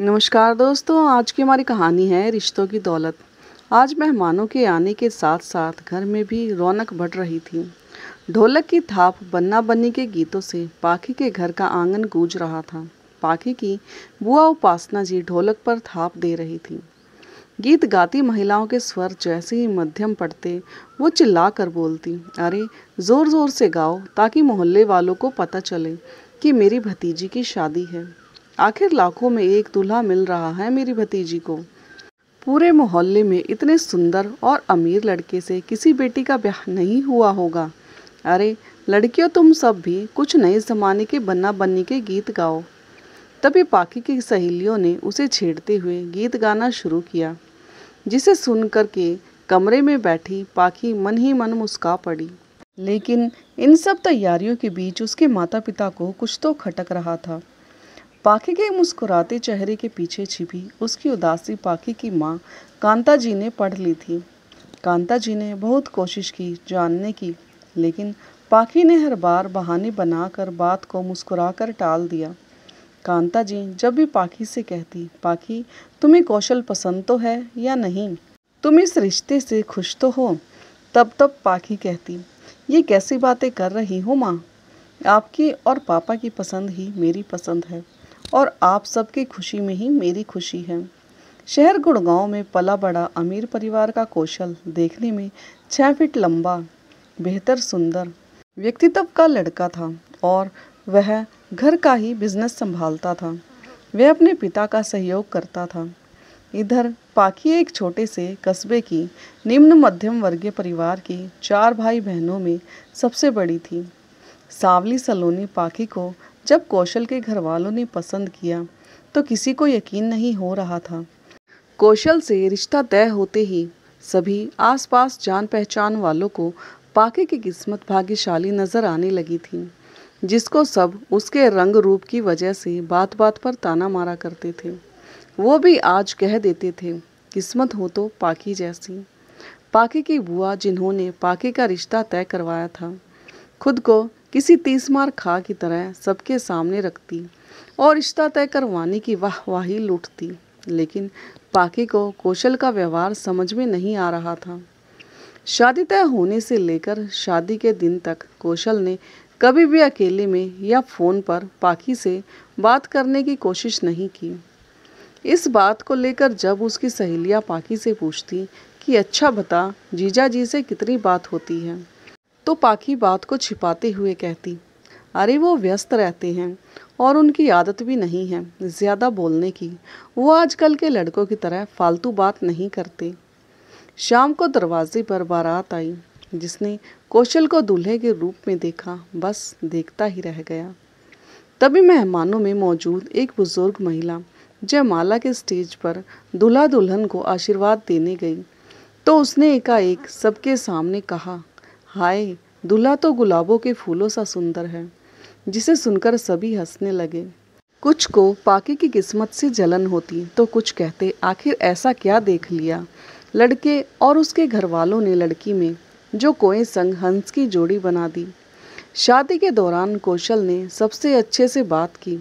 नमस्कार दोस्तों आज की हमारी कहानी है रिश्तों की दौलत आज मेहमानों के आने के साथ साथ घर में भी रौनक बढ़ रही थी ढोलक की थाप बन्ना बन्नी के गीतों से पाखी के घर का आंगन गूंज रहा था पाखी की बुआ उपासना जी ढोलक पर थाप दे रही थी गीत गाती महिलाओं के स्वर जैसे ही मध्यम पड़ते वो चिल्ला कर बोलती अरे ज़ोर ज़ोर से गाओ ताकि मोहल्ले वालों को पता चले कि मेरी भतीजी की शादी है आखिर लाखों में एक दूल्हा मिल रहा है मेरी भतीजी को पूरे मोहल्ले में इतने सुंदर और अमीर लड़के से किसी बेटी का ब्याह नहीं हुआ होगा अरे लड़कियों तुम सब भी कुछ नए ज़माने के बन्ना बन्नी के गीत गाओ तभी पाकी की सहेलियों ने उसे छेड़ते हुए गीत गाना शुरू किया जिसे सुन कर के कमरे में बैठी पाखी मन ही मन मुस्का पड़ी लेकिन इन सब तैयारियों के बीच उसके माता पिता को कुछ तो खटक रहा था पाखी के मुस्कुराते चेहरे के पीछे छिपी उसकी उदासी पाखी की माँ कांता जी ने पढ़ ली थी कांता जी ने बहुत कोशिश की जानने की लेकिन पाखी ने हर बार बहाने बनाकर बात को मुस्कुराकर टाल दिया कांता जी जब भी पाखी से कहती पाखी तुम्हें कौशल पसंद तो है या नहीं तुम इस रिश्ते से खुश तो हो तब तब पाखी कहती ये कैसी बातें कर रही हो माँ आपकी और पापा की पसंद ही मेरी पसंद है और आप सबकी खुशी में ही मेरी खुशी है शहर गुड़गांव में पला बड़ा अमीर परिवार का कौशल देखने में छः फीट लंबा बेहतर सुंदर व्यक्तित्व का लड़का था और वह घर का ही बिजनेस संभालता था वह अपने पिता का सहयोग करता था इधर पाखी एक छोटे से कस्बे की निम्न मध्यम वर्गीय परिवार की चार भाई बहनों में सबसे बड़ी थी सावली सलोनी पाखी को जब कौशल के घर वालों ने पसंद किया तो किसी को यकीन नहीं हो रहा था कौशल से रिश्ता तय होते ही सभी आसपास जान पहचान वालों को पाके की किस्मत भाग्यशाली नज़र आने लगी थी जिसको सब उसके रंग रूप की वजह से बात बात पर ताना मारा करते थे वो भी आज कह देते थे किस्मत हो तो पाकी जैसी पाकी की बुआ जिन्होंने पाकी का रिश्ता तय करवाया था खुद को किसी तीस मार खा की तरह सबके सामने रखती और रिश्ता तय करवाने की वाह वाही लूटती लेकिन पाकी को कौशल का व्यवहार समझ में नहीं आ रहा था शादी तय होने से लेकर शादी के दिन तक कौशल ने कभी भी अकेले में या फ़ोन पर पाकी से बात करने की कोशिश नहीं की इस बात को लेकर जब उसकी सहेलियां पाकी से पूछती कि अच्छा बता जीजा जी से कितनी बात होती है तो पाखी बात को छिपाते हुए कहती अरे वो व्यस्त रहते हैं और उनकी आदत भी नहीं है ज़्यादा बोलने की वो आजकल के लड़कों की तरह फालतू बात नहीं करते शाम को दरवाजे पर बारात आई जिसने कौशल को दूल्हे के रूप में देखा बस देखता ही रह गया तभी मेहमानों में मौजूद एक बुजुर्ग महिला जयमाला के स्टेज पर दूल्हा दुल्हन को आशीर्वाद देने गई तो उसने एकाएक सबके सामने कहा हाय दूल्हा तो गुलाबों के फूलों सा सुंदर है जिसे सुनकर सभी हंसने लगे कुछ को पाके की किस्मत से जलन होती तो कुछ कहते आखिर ऐसा क्या देख लिया लड़के और उसके घर वालों ने लड़की में जो कोए संग हंस की जोड़ी बना दी शादी के दौरान कौशल ने सबसे अच्छे से बात की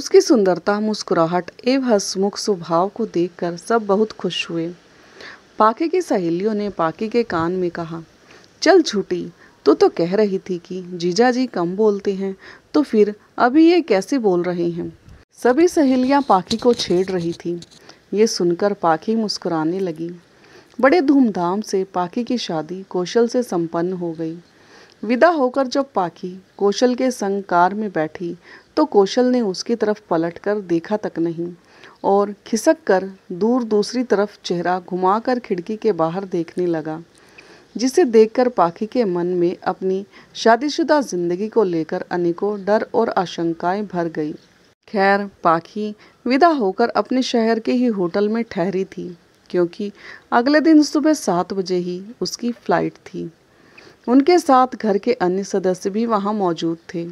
उसकी सुंदरता मुस्कुराहट एवं हसमुख स्वभाव को देखकर सब बहुत खुश हुए पाके की सहेलियों ने पाके के कान में कहा चल छूटी तो तो कह रही थी कि जीजा जी कम बोलते हैं तो फिर अभी ये कैसे बोल रहे हैं सभी सहेलियां पाखी को छेड़ रही थी ये सुनकर पाखी मुस्कुराने लगी बड़े धूमधाम से पाखी की शादी कौशल से संपन्न हो गई विदा होकर जब पाखी कौशल के संग कार में बैठी तो कौशल ने उसकी तरफ पलट कर देखा तक नहीं और खिसक कर दूर दूसरी तरफ चेहरा घुमाकर खिड़की के बाहर देखने लगा जिसे देखकर पाखी के मन में अपनी शादीशुदा जिंदगी को लेकर अनेकों डर और आशंकाएं भर गई खैर पाखी विदा होकर अपने शहर के ही होटल में ठहरी थी क्योंकि अगले दिन सुबह सात बजे ही उसकी फ्लाइट थी उनके साथ घर के अन्य सदस्य भी वहाँ मौजूद थे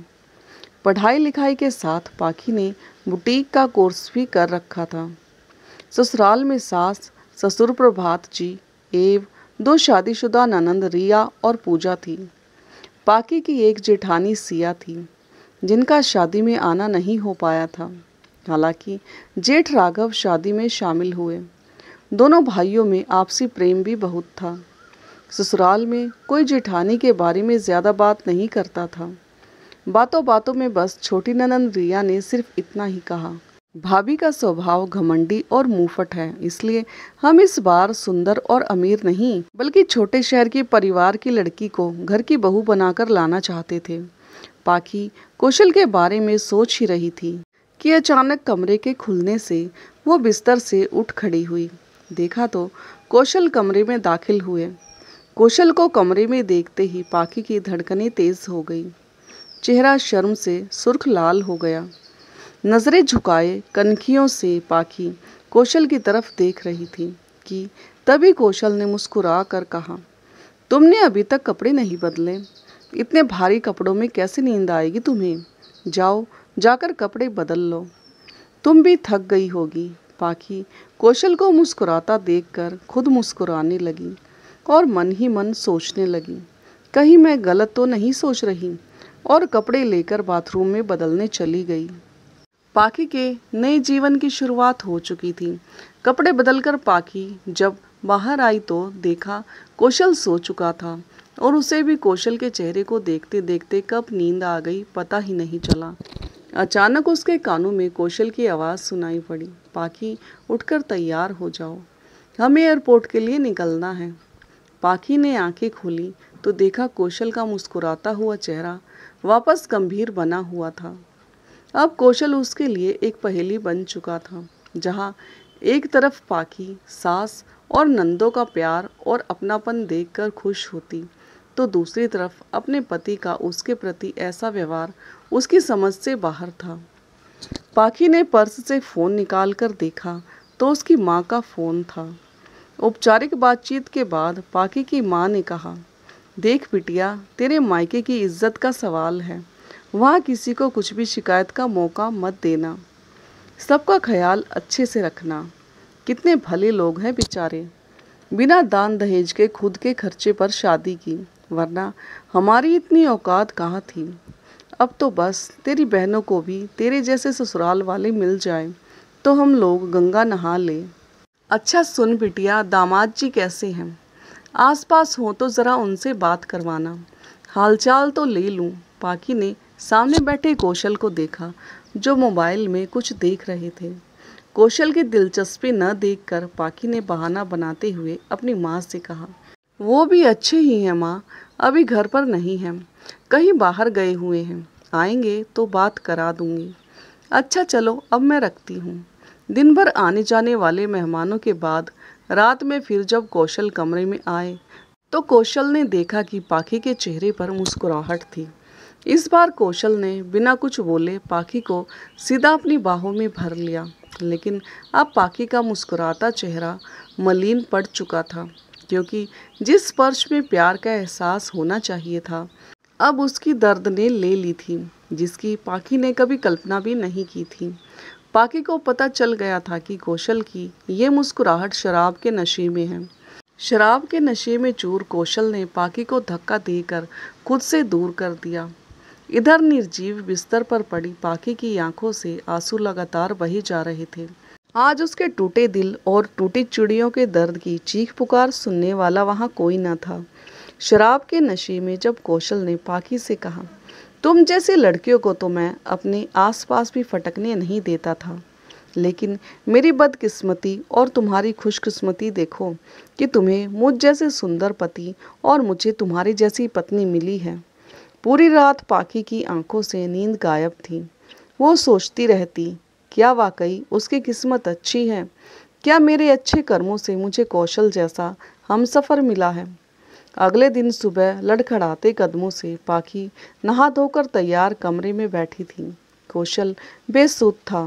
पढ़ाई लिखाई के साथ पाखी ने बुटीक का कोर्स भी कर रखा था ससुराल में सास ससुर प्रभात जी एव दो शादीशुदा ननंद रिया और पूजा थी पाकी की एक जेठानी सिया थी जिनका शादी में आना नहीं हो पाया था हालांकि जेठ राघव शादी में शामिल हुए दोनों भाइयों में आपसी प्रेम भी बहुत था ससुराल में कोई जेठानी के बारे में ज़्यादा बात नहीं करता था बातों बातों में बस छोटी ननंद रिया ने सिर्फ इतना ही कहा भाभी का स्वभाव घमंडी और मुफट है इसलिए हम इस बार सुंदर और अमीर नहीं बल्कि छोटे शहर के परिवार की लड़की को घर की बहू बनाकर लाना चाहते थे पाखी कौशल के बारे में सोच ही रही थी कि अचानक कमरे के खुलने से वो बिस्तर से उठ खड़ी हुई देखा तो कौशल कमरे में दाखिल हुए कौशल को कमरे में देखते ही पाखी की धड़कनें तेज़ हो गई चेहरा शर्म से सुर्ख लाल हो गया नज़रें झुकाए कनखियों से पाखी कौशल की तरफ देख रही थी कि तभी कौशल ने मुस्कुरा कर कहा तुमने अभी तक कपड़े नहीं बदले इतने भारी कपड़ों में कैसे नींद आएगी तुम्हें जाओ जाकर कपड़े बदल लो तुम भी थक गई होगी पाखी कौशल को मुस्कुराता देखकर खुद मुस्कुराने लगी और मन ही मन सोचने लगी कहीं मैं गलत तो नहीं सोच रही और कपड़े लेकर बाथरूम में बदलने चली गई पाखी के नए जीवन की शुरुआत हो चुकी थी कपड़े बदलकर पाखी जब बाहर आई तो देखा कौशल सो चुका था और उसे भी कौशल के चेहरे को देखते देखते कब नींद आ गई पता ही नहीं चला अचानक उसके कानों में कौशल की आवाज़ सुनाई पड़ी पाखी उठकर तैयार हो जाओ हमें एयरपोर्ट के लिए निकलना है पाखी ने आंखें खोली तो देखा कौशल का मुस्कुराता हुआ चेहरा वापस गंभीर बना हुआ था अब कौशल उसके लिए एक पहेली बन चुका था जहाँ एक तरफ पाकी सास और नंदों का प्यार और अपनापन देखकर खुश होती तो दूसरी तरफ अपने पति का उसके प्रति ऐसा व्यवहार उसकी समझ से बाहर था पाखी ने पर्स से फ़ोन निकाल कर देखा तो उसकी माँ का फ़ोन था औपचारिक बातचीत के बाद पाखी की माँ ने कहा देख बिटिया तेरे मायके की इज्जत का सवाल है वहाँ किसी को कुछ भी शिकायत का मौका मत देना सबका ख्याल अच्छे से रखना कितने भले लोग हैं बेचारे बिना दान दहेज के खुद के खर्चे पर शादी की वरना हमारी इतनी औकात कहाँ थी अब तो बस तेरी बहनों को भी तेरे जैसे ससुराल वाले मिल जाए तो हम लोग गंगा नहा ले अच्छा सुन बिटिया दामाद जी कैसे हैं आसपास हो तो ज़रा उनसे बात करवाना हालचाल तो ले लूँ बाकी ने सामने बैठे कौशल को देखा जो मोबाइल में कुछ देख रहे थे कौशल की दिलचस्पी न देखकर पाकी ने बहाना बनाते हुए अपनी माँ से कहा वो भी अच्छे ही हैं माँ अभी घर पर नहीं हैं कहीं बाहर गए हुए हैं आएंगे तो बात करा दूंगी अच्छा चलो अब मैं रखती हूँ दिन भर आने जाने वाले मेहमानों के बाद रात में फिर जब कौशल कमरे में आए तो कौशल ने देखा कि पाखी के चेहरे पर मुस्कुराहट थी इस बार कौशल ने बिना कुछ बोले पाखी को सीधा अपनी बाहों में भर लिया लेकिन अब पाखी का मुस्कुराता चेहरा मलिन पड़ चुका था क्योंकि जिस स्पर्श में प्यार का एहसास होना चाहिए था अब उसकी दर्द ने ले ली थी जिसकी पाखी ने कभी कल्पना भी नहीं की थी पाकी को पता चल गया था कि कौशल की ये मुस्कुराहट शराब के नशे में है शराब के नशे में चूर कौशल ने पाकी को धक्का देकर खुद से दूर कर दिया इधर निर्जीव बिस्तर पर पड़ी पाखी की आंखों से आंसू लगातार बही जा रहे थे आज उसके टूटे दिल और टूटी चिड़ियों के दर्द की चीख पुकार सुनने वाला वहाँ कोई ना था शराब के नशे में जब कौशल ने पाखी से कहा तुम जैसी लड़कियों को तो मैं अपने आसपास भी फटकने नहीं देता था लेकिन मेरी बदकिस्मती और तुम्हारी खुशकिस्मती देखो कि तुम्हें मुझ जैसे सुंदर पति और मुझे तुम्हारी जैसी पत्नी मिली है पूरी रात पाकी की आंखों से नींद गायब थी वो सोचती रहती क्या वाकई उसकी किस्मत अच्छी है क्या मेरे अच्छे कर्मों से मुझे कौशल जैसा हम सफ़र मिला है अगले दिन सुबह लड़खड़ाते कदमों से पाखी नहा धोकर तैयार कमरे में बैठी थी कौशल बेसुध था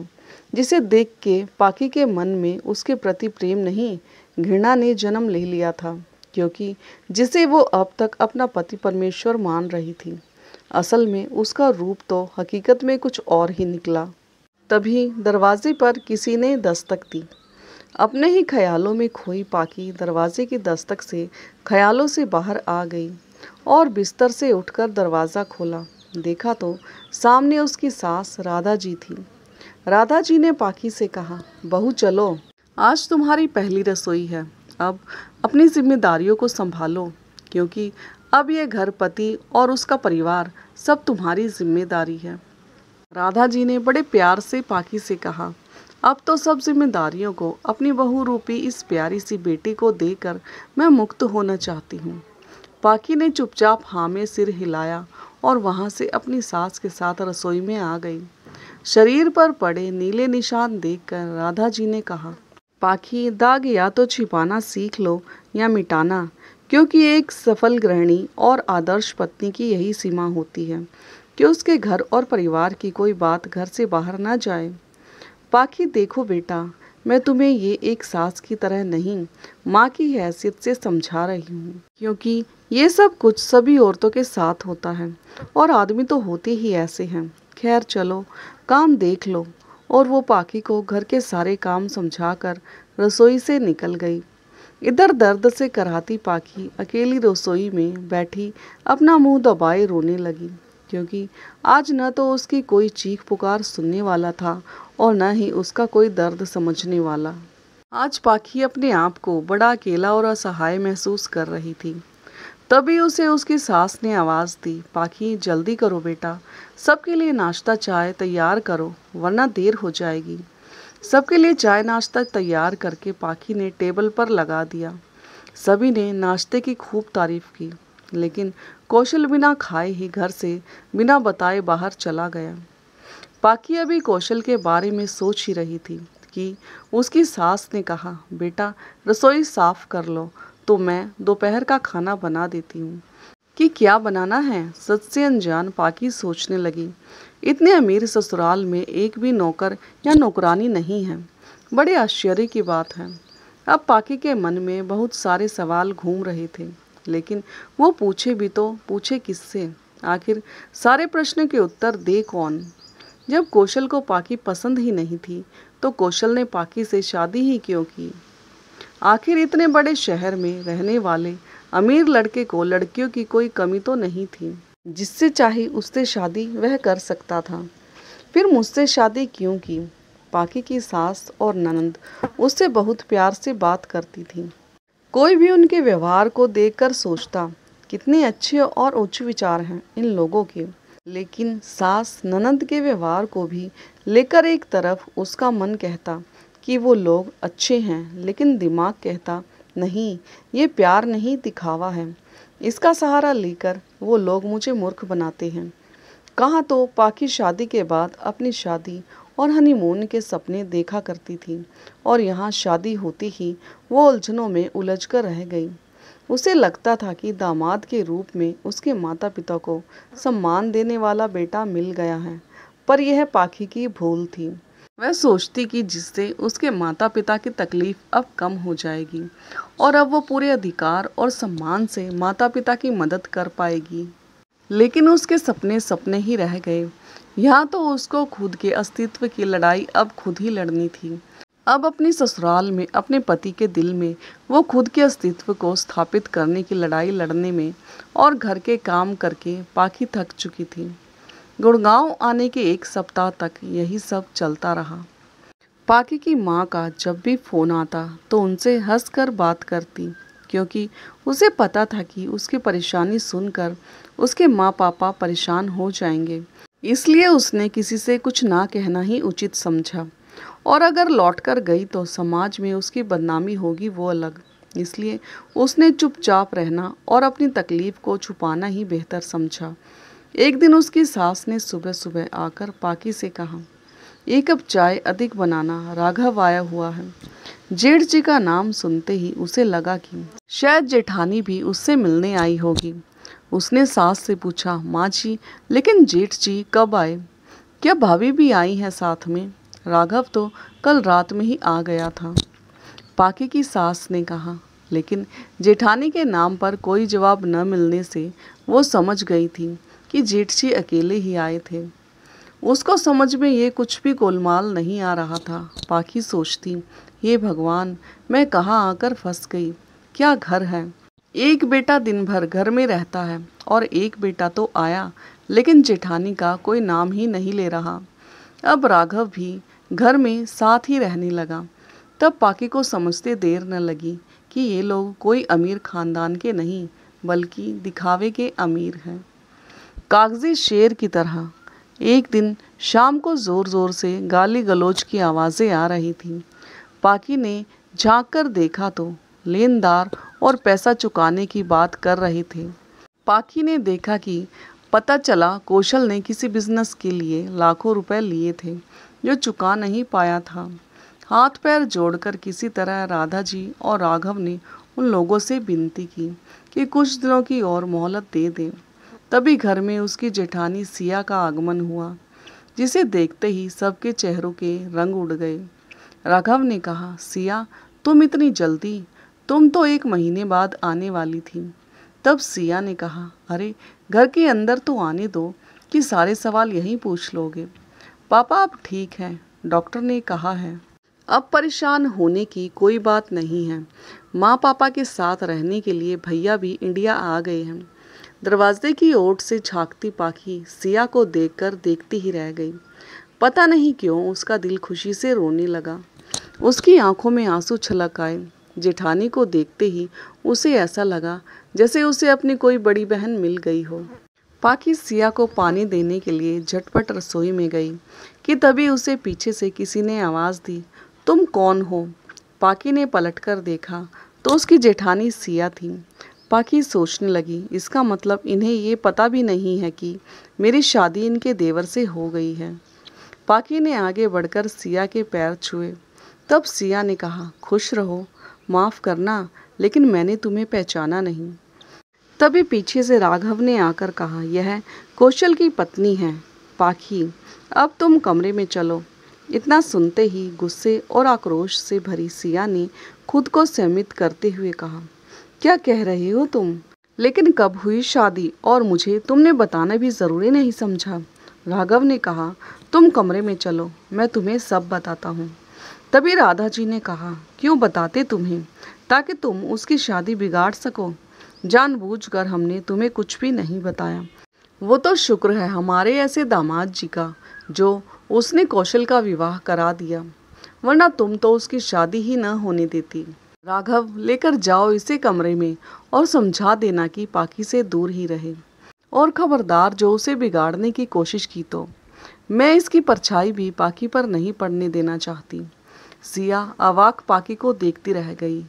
जिसे देख के पाखी के मन में उसके प्रति प्रेम नहीं घृणा ने जन्म ले लिया था क्योंकि जिसे वो अब तक अपना पति परमेश्वर मान रही थी असल में उसका रूप तो हकीकत में कुछ और ही निकला तभी दरवाजे पर किसी ने दस्तक दी अपने ही ख्यालों में खोई पाकी दरवाजे की दस्तक से ख्यालों से बाहर आ गई और बिस्तर से उठकर दरवाज़ा खोला देखा तो सामने उसकी सास राधा जी थी राधा जी ने पाकी से कहा बहू चलो आज तुम्हारी पहली रसोई है अब अपनी जिम्मेदारियों को संभालो क्योंकि अब ये घर पति और उसका परिवार सब तुम्हारी जिम्मेदारी है राधा जी ने बड़े प्यार से पाखी से कहा अब तो सब जिम्मेदारियों को अपनी बहू रूपी इस प्यारी सी बेटी को देकर मैं मुक्त होना चाहती हूँ पाकी ने चुपचाप हाँ में सिर हिलाया और वहाँ से अपनी सास के साथ रसोई में आ गई शरीर पर पड़े नीले निशान देखकर राधा जी ने कहा पाखी दाग या तो छिपाना सीख लो या मिटाना क्योंकि एक सफल गृहिणी और आदर्श पत्नी की यही सीमा होती है कि उसके घर और परिवार की कोई बात घर से बाहर ना जाए बाकी देखो बेटा मैं तुम्हें ये एक सास की तरह नहीं माँ की हैसियत से समझा रही हूँ क्योंकि ये सब कुछ सभी औरतों के साथ होता है और आदमी तो होते ही ऐसे हैं खैर चलो काम देख लो और वो पाकी को घर के सारे काम समझाकर रसोई से निकल गई इधर दर्द से कराहती पाखी अकेली रसोई में बैठी अपना मुंह दबाए रोने लगी क्योंकि आज न तो उसकी कोई चीख पुकार सुनने वाला था और न ही उसका कोई दर्द समझने वाला आज पाखी अपने आप को बड़ा अकेला और असहाय महसूस कर रही थी तभी उसे उसकी सास ने आवाज़ दी पाखी जल्दी करो बेटा सबके लिए नाश्ता चाय तैयार करो वरना देर हो जाएगी सबके लिए चाय नाश्ता तैयार करके पाखी ने टेबल पर लगा दिया सभी ने नाश्ते की खूब तारीफ की लेकिन कौशल बिना खाए ही घर से बिना बताए बाहर चला गया पाकी अभी कौशल के बारे में सोच ही रही थी कि उसकी सास ने कहा बेटा रसोई साफ कर लो तो मैं दोपहर का खाना बना देती हूँ कि क्या बनाना है सच से अनजान पाकी सोचने लगी इतने अमीर ससुराल में एक भी नौकर या नौकरानी नहीं है बड़े आश्चर्य की बात है अब पाकी के मन में बहुत सारे सवाल घूम रहे थे लेकिन वो पूछे भी तो पूछे किससे आखिर सारे प्रश्न के उत्तर दे कौन जब कौशल को पाकी पसंद ही नहीं थी तो कौशल ने पाकी से शादी ही क्यों की आखिर इतने बड़े शहर में रहने वाले अमीर लड़के को लड़कियों की कोई कमी तो नहीं थी जिससे चाहे उससे शादी वह कर सकता था फिर मुझसे शादी क्यों की पाकि की सास और ननंद उससे बहुत प्यार से बात करती थी कोई भी उनके व्यवहार को देखकर सोचता कितने अच्छे और उच्च विचार हैं इन लोगों के लेकिन सास ननंद के व्यवहार को भी लेकर एक तरफ उसका मन कहता कि वो लोग अच्छे हैं लेकिन दिमाग कहता नहीं ये प्यार नहीं दिखावा है इसका सहारा लेकर वो लोग मुझे मूर्ख बनाते हैं कहाँ तो पाकी शादी के बाद अपनी शादी और हनीमून के सपने देखा करती थी और यहाँ शादी होती ही वो उलझनों में उलझ कर रह गई उसे लगता था कि दामाद के रूप में उसके माता पिता को सम्मान देने वाला बेटा मिल गया है पर यह पाखी की भूल थी वह सोचती कि जिससे उसके माता पिता की तकलीफ़ अब कम हो जाएगी और अब वो पूरे अधिकार और सम्मान से माता पिता की मदद कर पाएगी लेकिन उसके सपने सपने ही रह गए यहाँ तो उसको खुद के अस्तित्व की लड़ाई अब खुद ही लड़नी थी अब अपनी ससुराल में अपने पति के दिल में वो खुद के अस्तित्व को स्थापित करने की लड़ाई लड़ने में और घर के काम करके पाखी थक चुकी थी गुड़गांव आने के एक सप्ताह तक यही सब चलता रहा पाकी की माँ का जब भी फ़ोन आता तो उनसे हंसकर बात करती क्योंकि उसे पता था कि उसकी परेशानी सुनकर उसके माँ पापा परेशान हो जाएंगे इसलिए उसने किसी से कुछ ना कहना ही उचित समझा और अगर लौट कर गई तो समाज में उसकी बदनामी होगी वो अलग इसलिए उसने चुपचाप रहना और अपनी तकलीफ़ को छुपाना ही बेहतर समझा एक दिन उसकी सास ने सुबह सुबह आकर पाकी से कहा एक कप चाय अधिक बनाना राघव आया हुआ है जेठ जी का नाम सुनते ही उसे लगा कि शायद जेठानी भी उससे मिलने आई होगी उसने सास से पूछा माँ जी लेकिन जेठ जी कब आए क्या भाभी भी आई हैं साथ में राघव तो कल रात में ही आ गया था पाकी की सास ने कहा लेकिन जेठानी के नाम पर कोई जवाब न मिलने से वो समझ गई थी कि जेठसी अकेले ही आए थे उसको समझ में ये कुछ भी गोलमाल नहीं आ रहा था पाखी सोचती ये भगवान मैं कहाँ आकर फंस गई क्या घर है एक बेटा दिन भर घर में रहता है और एक बेटा तो आया लेकिन जेठानी का कोई नाम ही नहीं ले रहा अब राघव भी घर में साथ ही रहने लगा तब पाकी को समझते देर न लगी कि ये लोग कोई अमीर खानदान के नहीं बल्कि दिखावे के अमीर हैं कागजी शेर की तरह एक दिन शाम को ज़ोर ज़ोर से गाली गलोच की आवाज़ें आ रही थीं पाकी ने झाँक कर देखा तो लेनदार और पैसा चुकाने की बात कर रहे थे पाकी ने देखा कि पता चला कौशल ने किसी बिजनेस के लिए लाखों रुपए लिए थे जो चुका नहीं पाया था हाथ पैर जोड़कर किसी तरह राधा जी और राघव ने उन लोगों से विनती की कि कुछ दिनों की और मोहलत दे दें तभी घर में उसकी जेठानी सिया का आगमन हुआ जिसे देखते ही सबके चेहरों के रंग उड़ गए राघव ने कहा सिया तुम इतनी जल्दी तुम तो एक महीने बाद आने वाली थी तब सिया ने कहा अरे घर के अंदर तो आने दो कि सारे सवाल यहीं पूछ लोगे पापा अब ठीक हैं डॉक्टर ने कहा है अब परेशान होने की कोई बात नहीं है माँ पापा के साथ रहने के लिए भैया भी इंडिया आ गए हैं दरवाजे की ओट से झाँकती पाखी सिया को देखकर देखती ही रह गई पता नहीं क्यों उसका दिल खुशी से रोने लगा उसकी आंखों में आंसू छलक आए जेठानी को देखते ही उसे ऐसा लगा जैसे उसे अपनी कोई बड़ी बहन मिल गई हो पाकि सिया को पानी देने के लिए झटपट रसोई में गई कि तभी उसे पीछे से किसी ने आवाज़ दी तुम कौन हो पाकि ने पलटकर देखा तो उसकी जेठानी सिया थी पाकि सोचने लगी इसका मतलब इन्हें ये पता भी नहीं है कि मेरी शादी इनके देवर से हो गई है पाकि ने आगे बढ़कर सिया के पैर छुए तब सिया ने कहा खुश रहो माफ़ करना लेकिन मैंने तुम्हें पहचाना नहीं तभी पीछे से राघव ने आकर कहा यह कौशल की पत्नी है पाखी अब तुम कमरे में चलो इतना सुनते ही गुस्से और आक्रोश से भरी सिया ने खुद को सहमित करते हुए कहा क्या कह रही हो तुम लेकिन कब हुई शादी और मुझे तुमने बताना भी ज़रूरी नहीं समझा राघव ने कहा तुम कमरे में चलो मैं तुम्हें सब बताता हूँ तभी राधा जी ने कहा क्यों बताते तुम्हें ताकि तुम उसकी शादी बिगाड़ सको जानबूझकर हमने तुम्हें कुछ भी नहीं बताया वो तो शुक्र है हमारे ऐसे दामाद जी का जो उसने कौशल का विवाह करा दिया वरना तुम तो उसकी शादी ही न होने देती राघव लेकर जाओ इसे कमरे में और समझा देना कि पाकी से दूर ही रहे और खबरदार जो उसे बिगाड़ने की कोशिश की तो मैं इसकी परछाई भी पाकी पर नहीं पड़ने देना चाहती सिया अवाक पाकी को देखती रह गई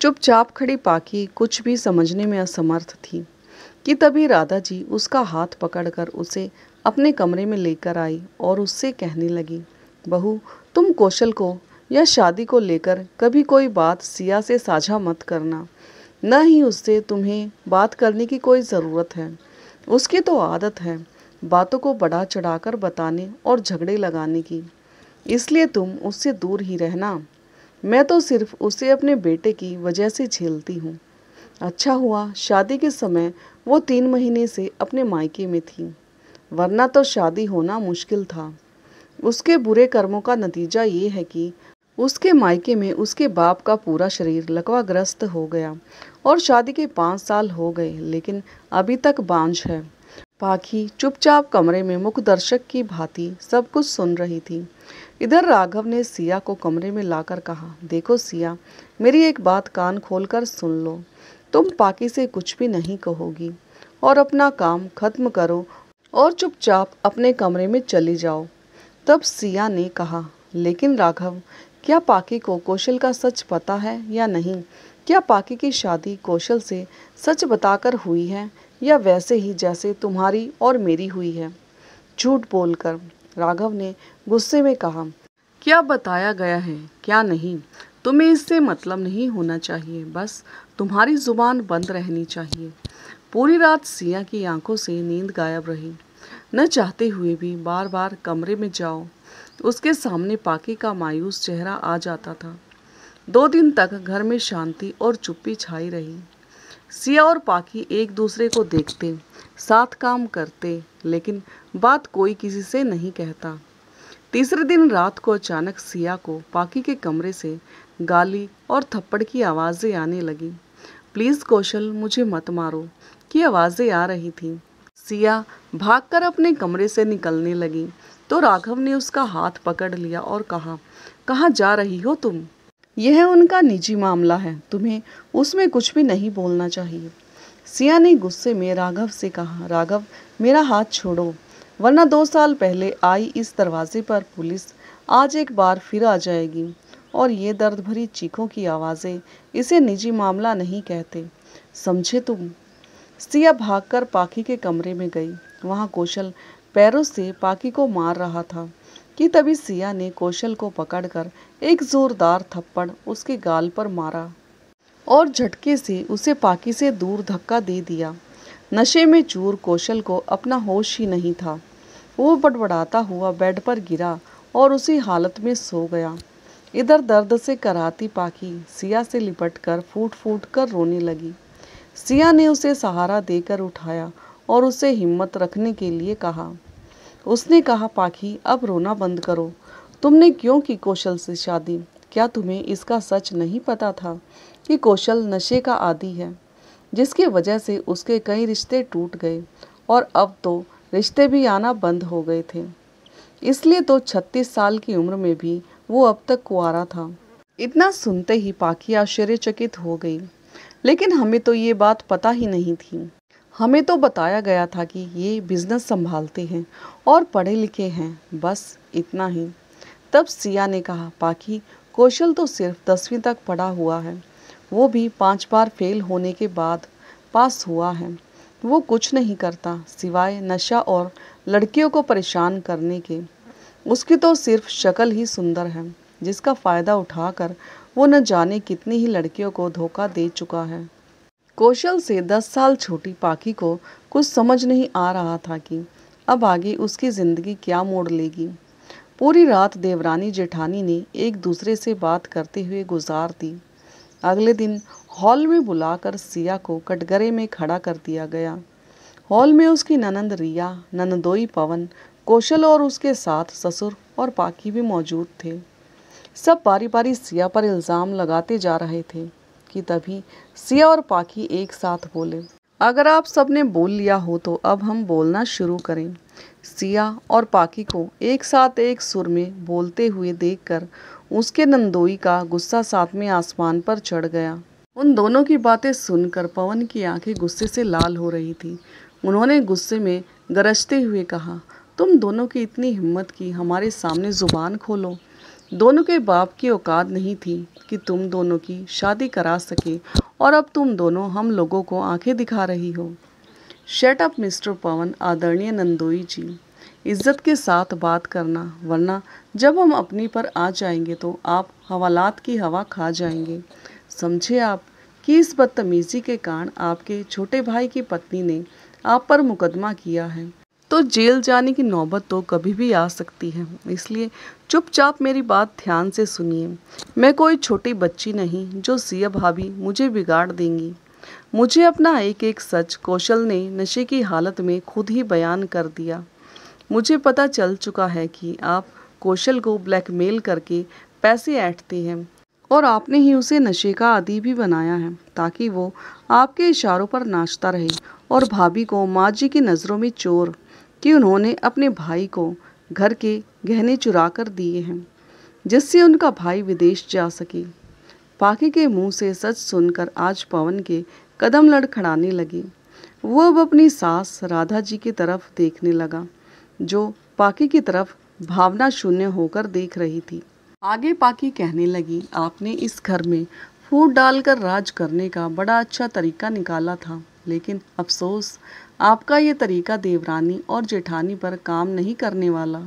चुपचाप खड़ी पाकी कुछ भी समझने में असमर्थ थी कि तभी राधा जी उसका हाथ पकड़कर उसे अपने कमरे में लेकर आई और उससे कहने लगी बहू तुम कौशल को या शादी को लेकर कभी कोई बात सिया से साझा मत करना न ही उससे तुम्हें बात करने की कोई ज़रूरत है उसकी तो आदत है बातों को बढ़ा चढ़ाकर बताने और झगड़े लगाने की इसलिए तुम उससे दूर ही रहना मैं तो सिर्फ उसे अपने बेटे की वजह से झेलती हूँ अच्छा हुआ शादी के समय वो तीन महीने से अपने मायके में थी वरना तो शादी होना मुश्किल था उसके बुरे कर्मों का नतीजा ये है कि उसके मायके में उसके बाप का पूरा शरीर लकवाग्रस्त हो गया और शादी के पाँच साल हो गए लेकिन अभी तक बांझ है पाखी चुपचाप कमरे में मुख दर्शक की भांति सब कुछ सुन रही थी इधर राघव ने सिया को कमरे में लाकर कहा देखो सिया मेरी एक बात कान खोलकर सुन लो तुम पाकी से कुछ भी नहीं कहोगी और अपना काम खत्म करो और चुपचाप अपने कमरे में चली जाओ तब सिया ने कहा लेकिन राघव क्या पाकी को कौशल का सच पता है या नहीं क्या पाकी की शादी कौशल से सच बताकर हुई है या वैसे ही जैसे तुम्हारी और मेरी हुई है झूठ बोलकर राघव ने गुस्से में कहा क्या बताया गया है क्या नहीं तुम्हें इससे मतलब नहीं होना चाहिए बस तुम्हारी ज़ुबान बंद रहनी चाहिए पूरी रात सिया की आंखों से नींद गायब रही न चाहते हुए भी बार बार कमरे में जाओ तो उसके सामने पाकी का मायूस चेहरा आ जाता था दो दिन तक घर में शांति और चुप्पी छाई रही सिया और पाकी एक दूसरे को देखते साथ काम करते लेकिन बात कोई किसी से नहीं कहता तीसरे दिन रात को अचानक सिया को पाकी के कमरे से गाली और थप्पड़ की आवाज़ें आने लगी प्लीज़ कौशल मुझे मत मारो की आवाज़ें आ रही थीं सिया भागकर अपने कमरे से निकलने लगी तो राघव ने उसका हाथ पकड़ लिया और कहा कहाँ जा रही हो तुम यह उनका निजी मामला है तुम्हें उसमें कुछ भी नहीं बोलना चाहिए सिया ने गुस्से में राघव से कहा राघव मेरा हाथ छोड़ो वरना दो साल पहले आई इस दरवाजे पर पुलिस आज एक बार फिर आ जाएगी और ये दर्द भरी चीखों की आवाज़ें इसे निजी मामला नहीं कहते समझे तुम सिया भागकर पाखी के कमरे में गई वहाँ कौशल पैरों से पाकी को मार रहा था कि तभी सिया ने कौशल को पकड़कर एक जोरदार थप्पड़ उसके गाल पर मारा और झटके से उसे पाकी से दूर धक्का दे दिया नशे में चूर कौशल को अपना होश ही नहीं था वो बड़बड़ाता हुआ बेड पर गिरा और उसी हालत में सो गया इधर दर्द से कराती पाकी सिया से लिपट कर फूट फूट कर रोने लगी सिया ने उसे सहारा देकर उठाया और उसे हिम्मत रखने के लिए कहा उसने कहा पाखी अब रोना बंद करो तुमने क्यों की कौशल से शादी क्या तुम्हें इसका सच नहीं पता था कि कौशल नशे का आदि है जिसकी वजह से उसके कई रिश्ते टूट गए और अब तो रिश्ते भी आना बंद हो गए थे इसलिए तो 36 साल की उम्र में भी वो अब तक कुआरा था इतना सुनते ही पाखी आश्चर्यचकित हो गई लेकिन हमें तो ये बात पता ही नहीं थी हमें तो बताया गया था कि ये बिज़नेस संभालते हैं और पढ़े लिखे हैं बस इतना ही तब सिया ने कहा पाकि कौशल तो सिर्फ दसवीं तक पढ़ा हुआ है वो भी पांच बार फेल होने के बाद पास हुआ है वो कुछ नहीं करता सिवाय नशा और लड़कियों को परेशान करने के उसकी तो सिर्फ शक्ल ही सुंदर है जिसका फ़ायदा उठाकर वो न जाने कितनी ही लड़कियों को धोखा दे चुका है कौशल से दस साल छोटी पाखी को कुछ समझ नहीं आ रहा था कि अब आगे उसकी ज़िंदगी क्या मोड़ लेगी पूरी रात देवरानी जेठानी ने एक दूसरे से बात करते हुए गुजार दी अगले दिन हॉल में बुलाकर सिया को कटघरे में खड़ा कर दिया गया हॉल में उसकी ननंद रिया ननदोई पवन कौशल और उसके साथ ससुर और पाखी भी मौजूद थे सब पारी बारी सिया पर इल्ज़ाम लगाते जा रहे थे कि तभी सिया और पाखी एक साथ बोले अगर आप सबने बोल लिया हो तो अब हम बोलना शुरू करें सिया और पाकी को एक साथ एक सुर में बोलते हुए देखकर उसके नंदोई का गुस्सा साथ में आसमान पर चढ़ गया उन दोनों की बातें सुनकर पवन की आंखें गुस्से से लाल हो रही थी उन्होंने गुस्से में गरजते हुए कहा तुम दोनों की इतनी हिम्मत की हमारे सामने ज़ुबान खोलो दोनों के बाप की औकात नहीं थी कि तुम दोनों की शादी करा सके और अब तुम दोनों हम लोगों को आंखें दिखा रही हो शेट अप मिस्टर पवन आदरणीय नंदोई जी इज्जत के साथ बात करना वरना जब हम अपनी पर आ जाएंगे तो आप हवालात की हवा खा जाएंगे समझे आप कि इस बदतमीज़ी के कारण आपके छोटे भाई की पत्नी ने आप पर मुकदमा किया है तो जेल जाने की नौबत तो कभी भी आ सकती है इसलिए चुपचाप मेरी बात ध्यान से सुनिए मैं कोई छोटी बच्ची नहीं जो सिया भाभी मुझे बिगाड़ देंगी मुझे अपना एक एक सच कौशल ने नशे की हालत में खुद ही बयान कर दिया मुझे पता चल चुका है कि आप कौशल को ब्लैकमेल करके पैसे ऐंठते हैं और आपने ही उसे नशे का आदि भी बनाया है ताकि वो आपके इशारों पर नाचता रहे और भाभी को माँ जी की नज़रों में चोर कि उन्होंने अपने भाई को घर के गहने चुरा कर दिए हैं जिससे उनका भाई विदेश जा सके पाकी के मुंह से सच सुनकर आज पवन के कदम लड़खड़ाने लगे वो अब अपनी सास राधा जी की तरफ देखने लगा जो पाकी की तरफ भावना शून्य होकर देख रही थी आगे पाकी कहने लगी आपने इस घर में फूट डालकर राज करने का बड़ा अच्छा तरीका निकाला था लेकिन अफसोस आपका ये तरीका देवरानी और जेठानी पर काम नहीं करने वाला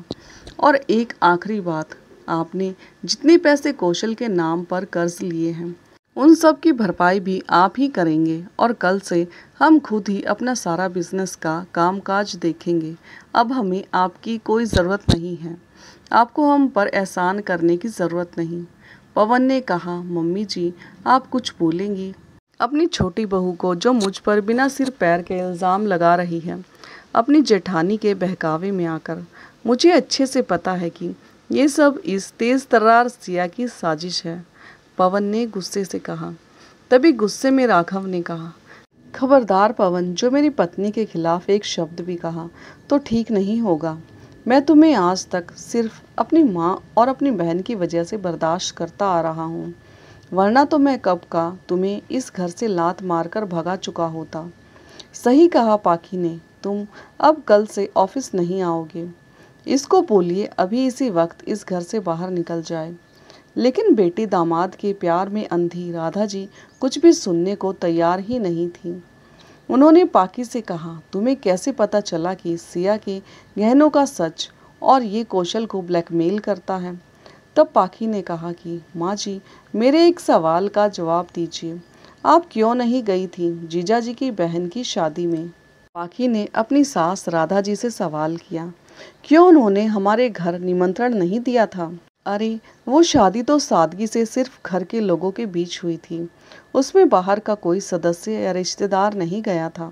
और एक आखिरी बात आपने जितने पैसे कौशल के नाम पर कर्ज लिए हैं उन सब की भरपाई भी आप ही करेंगे और कल से हम खुद ही अपना सारा बिजनेस का कामकाज देखेंगे अब हमें आपकी कोई ज़रूरत नहीं है आपको हम पर एहसान करने की ज़रूरत नहीं पवन ने कहा मम्मी जी आप कुछ बोलेंगी अपनी छोटी बहू को जो मुझ पर बिना सिर पैर के इल्ज़ाम लगा रही है अपनी जेठानी के बहकावे में आकर मुझे अच्छे से पता है कि ये सब इस तेज़ तर्रार सिया की साजिश है पवन ने गुस्से से कहा तभी गुस्से में राघव ने कहा खबरदार पवन जो मेरी पत्नी के खिलाफ एक शब्द भी कहा तो ठीक नहीं होगा मैं तुम्हें आज तक सिर्फ अपनी माँ और अपनी बहन की वजह से बर्दाश्त करता आ रहा हूँ वरना तो मैं कब का तुम्हें इस घर से लात मारकर भगा चुका होता सही कहा पाखी ने तुम अब कल से ऑफिस नहीं आओगे इसको बोलिए अभी इसी वक्त इस घर से बाहर निकल जाए लेकिन बेटी दामाद के प्यार में अंधी राधा जी कुछ भी सुनने को तैयार ही नहीं थी उन्होंने पाकी से कहा तुम्हें कैसे पता चला कि सिया के गहनों का सच और ये कौशल को ब्लैकमेल करता है तब पाखी ने कहा कि माँ जी मेरे एक सवाल का जवाब दीजिए आप क्यों नहीं गई थी जीजा जी की बहन की शादी में पाखी ने अपनी सास राधा जी से सवाल किया क्यों उन्होंने हमारे घर निमंत्रण नहीं दिया था अरे वो शादी तो सादगी से सिर्फ घर के लोगों के बीच हुई थी उसमें बाहर का कोई सदस्य या रिश्तेदार नहीं गया था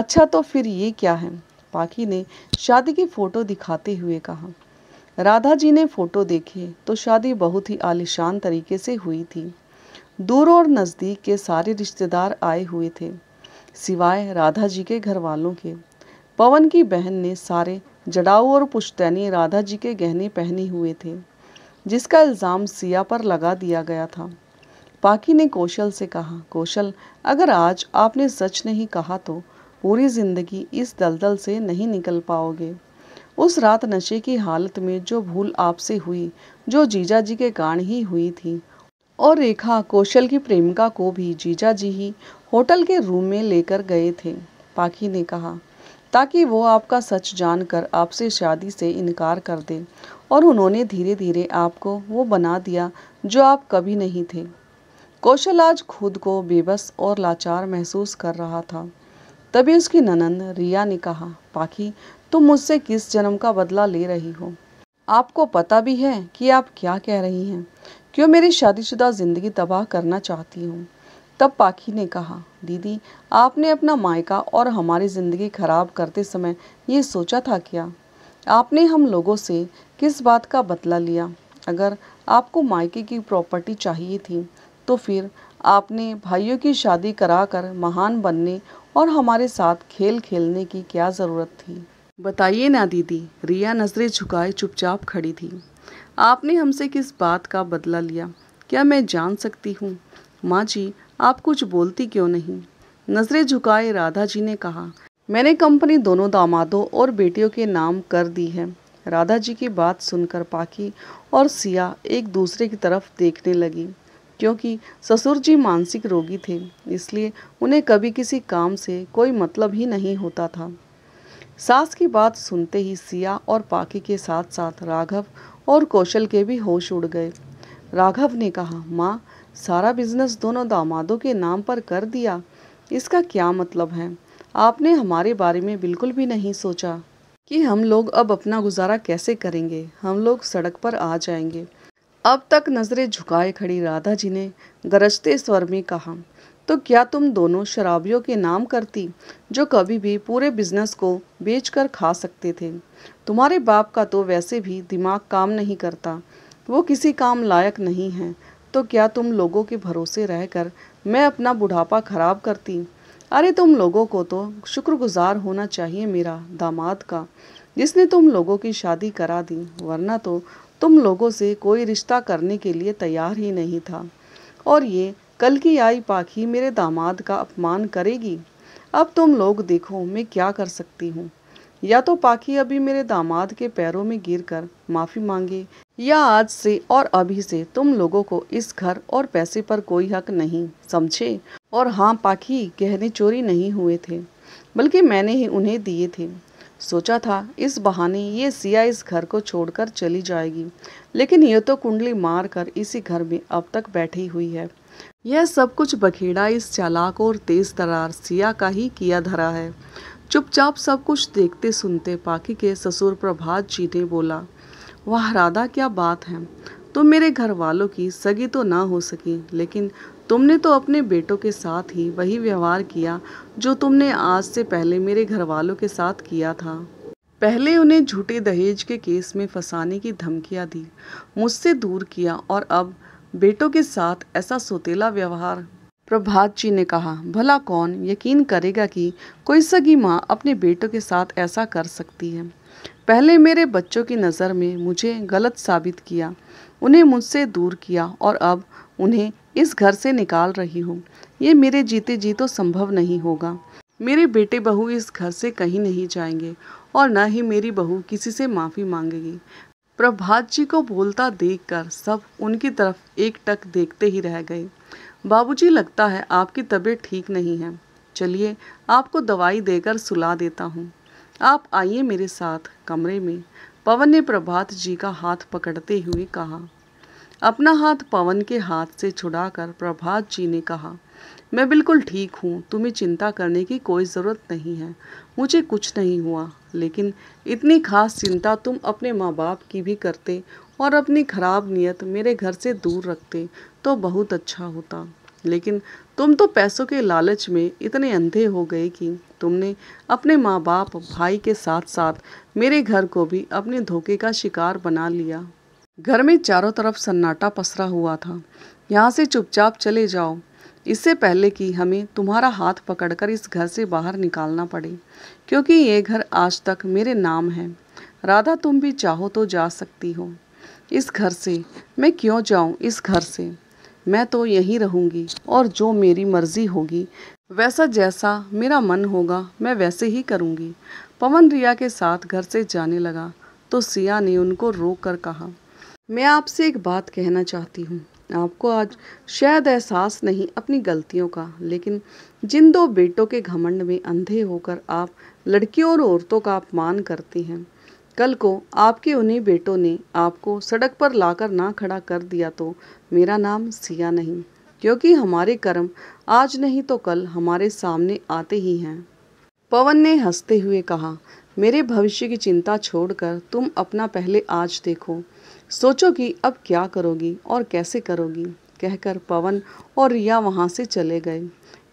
अच्छा तो फिर ये क्या है पाखी ने शादी की फ़ोटो दिखाते हुए कहा राधा जी ने फोटो देखी तो शादी बहुत ही आलिशान तरीके से हुई थी दूर और नज़दीक के सारे रिश्तेदार आए हुए थे सिवाय राधा जी के घर वालों के पवन की बहन ने सारे जड़ाऊ और पुश्तैनी राधा जी के गहने पहने हुए थे जिसका इल्ज़ाम सिया पर लगा दिया गया था पाकी ने कौशल से कहा कौशल अगर आज आपने सच नहीं कहा तो पूरी ज़िंदगी इस दलदल से नहीं निकल पाओगे उस रात नशे की हालत में जो भूल आपसे हुई जो जीजा जी के कारण ही हुई थी और रेखा कौशल की प्रेमिका को भी जीजा जी ही होटल के रूम में लेकर गए थे पाखी ने कहा ताकि वो आपका सच जानकर आपसे शादी से इनकार कर दे और उन्होंने धीरे धीरे आपको वो बना दिया जो आप कभी नहीं थे कौशल आज खुद को बेबस और लाचार महसूस कर रहा था तभी उसकी ननंद रिया ने कहा पाखी तुम मुझसे किस जन्म का बदला ले रही हो आपको पता भी है कि आप क्या कह रही हैं क्यों मेरी शादीशुदा ज़िंदगी तबाह करना चाहती हूँ तब पाखी ने कहा दीदी आपने अपना मायका और हमारी ज़िंदगी खराब करते समय ये सोचा था क्या आपने हम लोगों से किस बात का बदला लिया अगर आपको मायके की प्रॉपर्टी चाहिए थी तो फिर आपने भाइयों की शादी कराकर महान बनने और हमारे साथ खेल खेलने की क्या ज़रूरत थी बताइए ना दीदी रिया नज़रें झुकाए चुपचाप खड़ी थी आपने हमसे किस बात का बदला लिया क्या मैं जान सकती हूँ माँ जी आप कुछ बोलती क्यों नहीं नज़रें झुकाए राधा जी ने कहा मैंने कंपनी दोनों दामादों और बेटियों के नाम कर दी है राधा जी की बात सुनकर पाकी और सिया एक दूसरे की तरफ देखने लगी क्योंकि ससुर जी मानसिक रोगी थे इसलिए उन्हें कभी किसी काम से कोई मतलब ही नहीं होता था सास की बात सुनते ही सिया और पाकी के साथ साथ राघव और कौशल के भी होश उड़ गए राघव ने कहा माँ सारा बिजनेस दोनों दामादों के नाम पर कर दिया इसका क्या मतलब है आपने हमारे बारे में बिल्कुल भी नहीं सोचा कि हम लोग अब अपना गुजारा कैसे करेंगे हम लोग सड़क पर आ जाएंगे अब तक नज़रें झुकाए खड़ी राधा जी ने गरजते स्वर में कहा तो क्या तुम दोनों शराबियों के नाम करती जो कभी भी पूरे बिजनेस को बेचकर खा सकते थे तुम्हारे बाप का तो वैसे भी दिमाग काम नहीं करता वो किसी काम लायक नहीं है तो क्या तुम लोगों के भरोसे रहकर मैं अपना बुढ़ापा खराब करती अरे तुम लोगों को तो शुक्रगुजार होना चाहिए मेरा दामाद का जिसने तुम लोगों की शादी करा दी वरना तो तुम लोगों से कोई रिश्ता करने के लिए तैयार ही नहीं था और ये कल की आई पाखी मेरे दामाद का अपमान करेगी अब तुम लोग देखो मैं क्या कर सकती हूँ या तो पाखी अभी मेरे दामाद के पैरों में गिर कर माफ़ी मांगे या आज से और अभी से तुम लोगों को इस घर और पैसे पर कोई हक नहीं समझे और हाँ पाखी गहने चोरी नहीं हुए थे बल्कि मैंने ही उन्हें दिए थे सोचा था इस बहाने ये सिया इस घर को छोड़कर चली जाएगी लेकिन ये तो कुंडली मार कर इसी घर में अब तक बैठी हुई है यह सब कुछ बखेड़ा इस चालाक और तेज तरार सिया का ही किया धरा है चुपचाप सब कुछ देखते सुनते पाखी के ससुर प्रभात जी ने बोला वाह राधा क्या बात है तुम मेरे घर वालों की सगी तो ना हो सकी लेकिन तुमने तो अपने बेटों के साथ ही वही व्यवहार किया जो तुमने आज से पहले मेरे घर वालों के साथ किया था पहले उन्हें झूठे दहेज के केस में फंसाने की धमकियां दी मुझसे दूर किया और अब बेटों के साथ ऐसा सोतेला व्यवहार प्रभात जी ने कहा भला कौन यकीन करेगा कि कोई सगी माँ अपने बेटों के साथ ऐसा कर सकती है पहले मेरे बच्चों की नज़र में मुझे गलत साबित किया उन्हें मुझसे दूर किया और अब उन्हें इस घर से निकाल रही हूँ ये मेरे जीते जी तो संभव नहीं होगा मेरे बेटे बहू इस घर से कहीं नहीं जाएंगे और न ही मेरी बहू किसी से माफ़ी मांगेगी प्रभात जी को बोलता देखकर सब उनकी तरफ एक टक देखते ही रह गए बाबूजी लगता है आपकी तबीयत ठीक नहीं है चलिए आपको दवाई देकर सुला देता हूँ आप आइए मेरे साथ कमरे में पवन ने प्रभात जी का हाथ पकड़ते हुए कहा अपना हाथ पवन के हाथ से छुड़ाकर प्रभात जी ने कहा मैं बिल्कुल ठीक हूँ तुम्हें चिंता करने की कोई ज़रूरत नहीं है मुझे कुछ नहीं हुआ लेकिन इतनी खास चिंता तुम अपने माँ बाप की भी करते और अपनी खराब नीयत मेरे घर से दूर रखते तो बहुत अच्छा होता लेकिन तुम तो पैसों के लालच में इतने अंधे हो गए कि तुमने अपने माँ बाप भाई के साथ साथ मेरे घर को भी अपने धोखे का शिकार बना लिया घर में चारों तरफ सन्नाटा पसरा हुआ था यहाँ से चुपचाप चले जाओ इससे पहले कि हमें तुम्हारा हाथ पकड़कर इस घर से बाहर निकालना पड़े क्योंकि ये घर आज तक मेरे नाम है राधा तुम भी चाहो तो जा सकती हो इस घर से मैं क्यों जाऊँ इस घर से मैं तो यहीं रहूँगी और जो मेरी मर्जी होगी वैसा जैसा मेरा मन होगा मैं वैसे ही करूँगी पवन रिया के साथ घर से जाने लगा तो सिया ने उनको रोक कर कहा मैं आपसे एक बात कहना चाहती हूँ आपको आज शायद एहसास नहीं अपनी गलतियों का लेकिन जिन दो बेटों के घमंड में अंधे होकर आप लड़कियों और औरतों का अपमान करते हैं कल को आपके उन्हीं बेटों ने आपको सड़क पर लाकर ना खड़ा कर दिया तो मेरा नाम सिया नहीं क्योंकि हमारे कर्म आज नहीं तो कल हमारे सामने आते ही हैं पवन ने हंसते हुए कहा मेरे भविष्य की चिंता छोड़कर तुम अपना पहले आज देखो सोचो कि अब क्या करोगी और कैसे करोगी कहकर पवन और रिया वहाँ से चले गए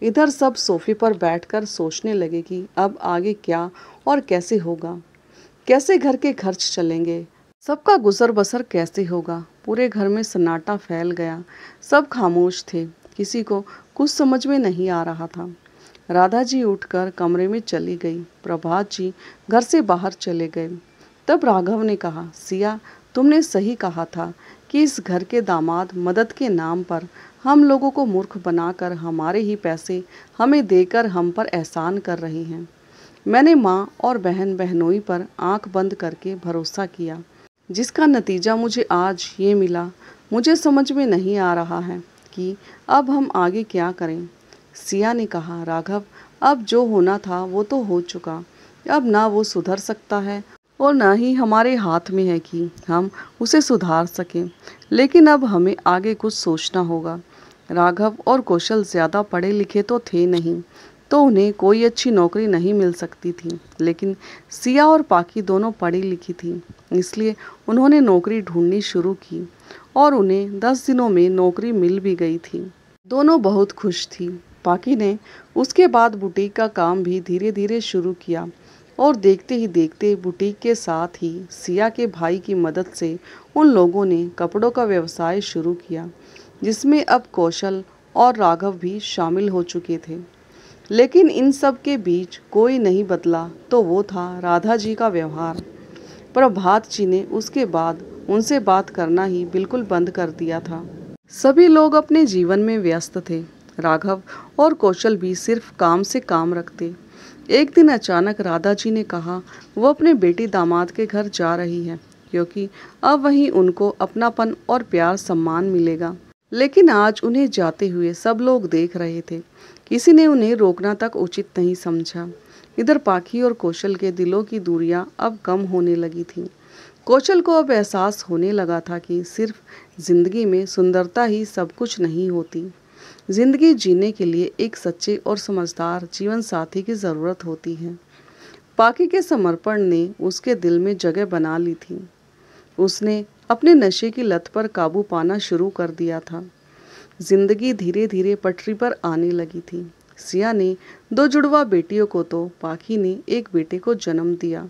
इधर सब सोफे पर बैठकर सोचने लगे कि अब आगे क्या और कैसे होगा कैसे घर के खर्च चलेंगे सबका गुजर बसर कैसे होगा पूरे घर में सन्नाटा फैल गया सब खामोश थे किसी को कुछ समझ में नहीं आ रहा था राधा जी उठकर कमरे में चली गई प्रभात जी घर से बाहर चले गए तब राघव ने कहा सिया तुमने सही कहा था कि इस घर के दामाद मदद के नाम पर हम लोगों को मूर्ख बनाकर हमारे ही पैसे हमें देकर हम पर एहसान कर रहे हैं मैंने माँ और बहन बहनोई पर आंख बंद करके भरोसा किया जिसका नतीजा मुझे आज ये मिला मुझे समझ में नहीं आ रहा है कि अब हम आगे क्या करें सिया ने कहा राघव अब जो होना था वो तो हो चुका अब ना वो सुधर सकता है और ना ही हमारे हाथ में है कि हम उसे सुधार सकें लेकिन अब हमें आगे कुछ सोचना होगा राघव और कौशल ज़्यादा पढ़े लिखे तो थे नहीं तो उन्हें कोई अच्छी नौकरी नहीं मिल सकती थी लेकिन सिया और पाकी दोनों पढ़ी लिखी थी इसलिए उन्होंने नौकरी ढूंढनी शुरू की और उन्हें दस दिनों में नौकरी मिल भी गई थी दोनों बहुत खुश थी पाकी ने उसके बाद बुटीक का काम भी धीरे धीरे शुरू किया और देखते ही देखते बुटीक के साथ ही सिया के भाई की मदद से उन लोगों ने कपड़ों का व्यवसाय शुरू किया जिसमें अब कौशल और राघव भी शामिल हो चुके थे लेकिन इन सब के बीच कोई नहीं बदला तो वो था राधा जी का व्यवहार प्रभात जी ने उसके बाद उनसे बात करना ही बिल्कुल बंद कर दिया था सभी लोग अपने जीवन में व्यस्त थे राघव और कौशल भी सिर्फ काम से काम रखते एक दिन अचानक राधा जी ने कहा वो अपने बेटी दामाद के घर जा रही है क्योंकि अब वहीं उनको अपनापन और प्यार सम्मान मिलेगा लेकिन आज उन्हें जाते हुए सब लोग देख रहे थे किसी ने उन्हें रोकना तक उचित नहीं समझा इधर पाखी और कौशल के दिलों की दूरियां अब कम होने लगी थीं कौशल को अब एहसास होने लगा था कि सिर्फ जिंदगी में सुंदरता ही सब कुछ नहीं होती ज़िंदगी जीने के लिए एक सच्चे और समझदार जीवन साथी की ज़रूरत होती है पाकी के समर्पण ने उसके दिल में जगह बना ली थी उसने अपने नशे की लत पर काबू पाना शुरू कर दिया था जिंदगी धीरे धीरे पटरी पर आने लगी थी सिया ने दो जुड़वा बेटियों को तो पाखी ने एक बेटे को जन्म दिया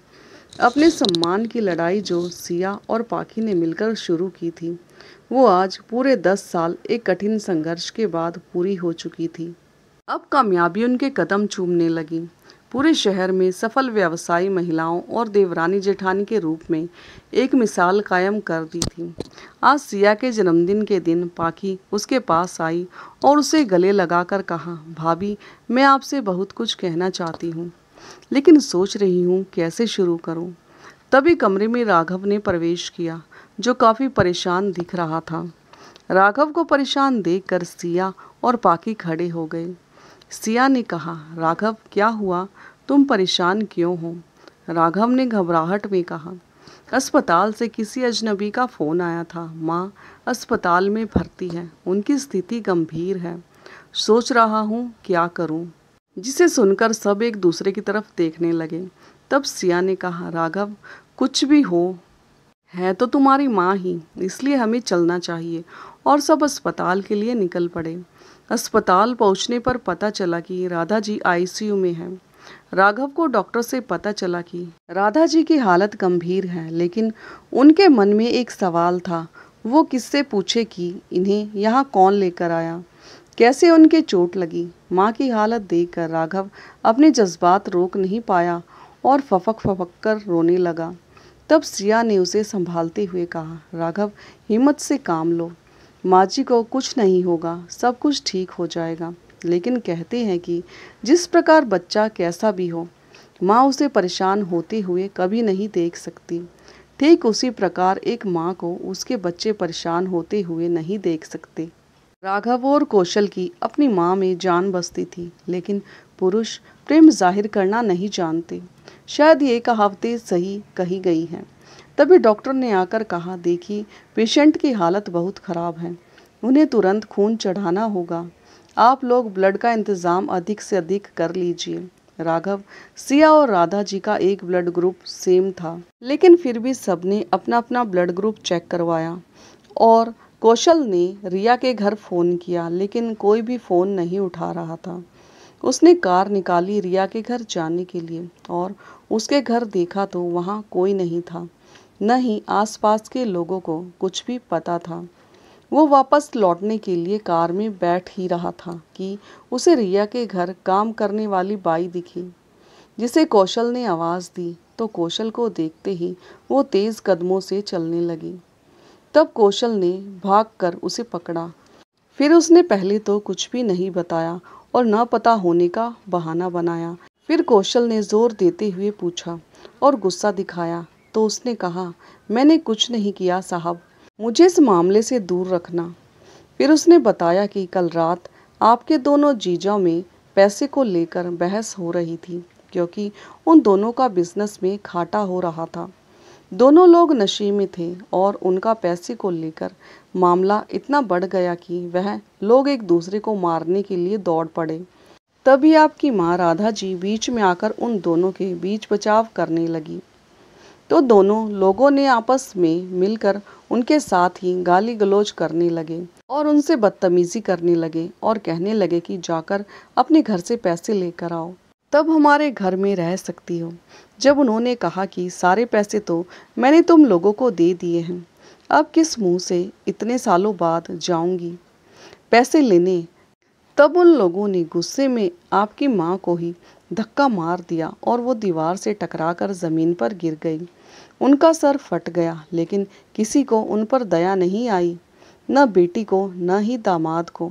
अपने सम्मान की लड़ाई जो सिया और पाखी ने मिलकर शुरू की थी वो आज पूरे दस साल एक कठिन संघर्ष के बाद पूरी हो चुकी थी अब कामयाबी उनके कदम चूमने लगी पूरे शहर में सफल व्यवसायी महिलाओं और देवरानी जेठानी के रूप में एक मिसाल कायम कर दी थी आज सिया के जन्मदिन के दिन पाखी उसके पास आई और उसे गले लगाकर कहा भाभी मैं आपसे बहुत कुछ कहना चाहती हूँ लेकिन सोच रही हूँ कैसे शुरू करूँ तभी कमरे में राघव ने प्रवेश किया जो काफ़ी परेशान दिख रहा था राघव को परेशान देखकर सिया और पाकी खड़े हो गए सिया ने कहा राघव क्या हुआ तुम परेशान क्यों हो राघव ने घबराहट में कहा अस्पताल से किसी अजनबी का फ़ोन आया था माँ अस्पताल में भर्ती है उनकी स्थिति गंभीर है सोच रहा हूँ क्या करूँ जिसे सुनकर सब एक दूसरे की तरफ देखने लगे तब सिया ने कहा राघव कुछ भी हो है तो तुम्हारी माँ ही इसलिए हमें चलना चाहिए और सब अस्पताल के लिए निकल पड़े अस्पताल पहुँचने पर पता चला कि राधा जी आईसीयू में हैं राघव को डॉक्टर से पता चला कि राधा जी की हालत गंभीर है लेकिन उनके मन में एक सवाल था वो किससे पूछे कि इन्हें यहाँ कौन लेकर आया कैसे उनके चोट लगी माँ की हालत देखकर राघव अपने जज्बात रोक नहीं पाया और फफक फफक कर रोने लगा तब श्रिया ने उसे संभालते हुए कहा राघव हिम्मत से काम लो माँ जी को कुछ नहीं होगा सब कुछ ठीक हो जाएगा लेकिन कहते हैं कि जिस प्रकार बच्चा कैसा भी हो माँ उसे परेशान होते हुए कभी नहीं देख सकती ठीक उसी प्रकार एक माँ को उसके बच्चे परेशान होते हुए नहीं देख सकते राघव और कौशल की अपनी माँ में जान बसती थी लेकिन पुरुष प्रेम जाहिर करना नहीं जानते शायद ये कहावतें सही कही गई हैं तभी डॉक्टर ने आकर कहा देखिए पेशेंट की हालत बहुत ख़राब है उन्हें तुरंत खून चढ़ाना होगा आप लोग ब्लड का इंतज़ाम अधिक से अधिक कर लीजिए राघव सिया और राधा जी का एक ब्लड ग्रुप सेम था लेकिन फिर भी सबने अपना अपना ब्लड ग्रुप चेक करवाया और कौशल ने रिया के घर फ़ोन किया लेकिन कोई भी फ़ोन नहीं उठा रहा था उसने कार निकाली रिया के घर जाने के लिए और उसके घर देखा तो वहाँ कोई नहीं था न ही आसपास के लोगों को कुछ भी पता था वो वापस लौटने के लिए कार में बैठ ही रहा था कि उसे रिया के घर काम करने वाली बाई दिखी जिसे कौशल ने आवाज़ दी तो कौशल को देखते ही वो तेज़ कदमों से चलने लगी तब कौशल ने भागकर उसे पकड़ा फिर उसने पहले तो कुछ भी नहीं बताया और न पता होने का बहाना बनाया फिर कौशल ने जोर देते हुए पूछा और गुस्सा दिखाया तो उसने कहा मैंने कुछ नहीं किया साहब मुझे इस मामले से दूर रखना फिर उसने बताया कि कल रात आपके दोनों जीजा में पैसे को लेकर बहस हो रही थी क्योंकि उन दोनों का बिजनेस में घाटा हो रहा था दोनों लोग नशे में थे और उनका पैसे को लेकर मामला इतना बढ़ गया कि वह लोग एक दूसरे को मारने के लिए दौड़ पड़े तभी आपकी माँ राधा जी बीच में आकर उन दोनों के बीच बचाव करने लगी तो दोनों लोगों ने आपस में मिलकर उनके साथ ही गाली गलौज करने लगे और उनसे बदतमीजी करने लगे और कहने लगे कि जाकर अपने घर से पैसे लेकर आओ तब हमारे घर में रह सकती हो जब उन्होंने कहा कि सारे पैसे तो मैंने तुम लोगों को दे दिए हैं अब किस मुंह से इतने सालों बाद जाऊंगी पैसे लेने तब उन लोगों ने गुस्से में आपकी माँ को ही धक्का मार दिया और वो दीवार से टकराकर ज़मीन पर गिर गई उनका सर फट गया लेकिन किसी को उन पर दया नहीं आई न बेटी को न ही दामाद को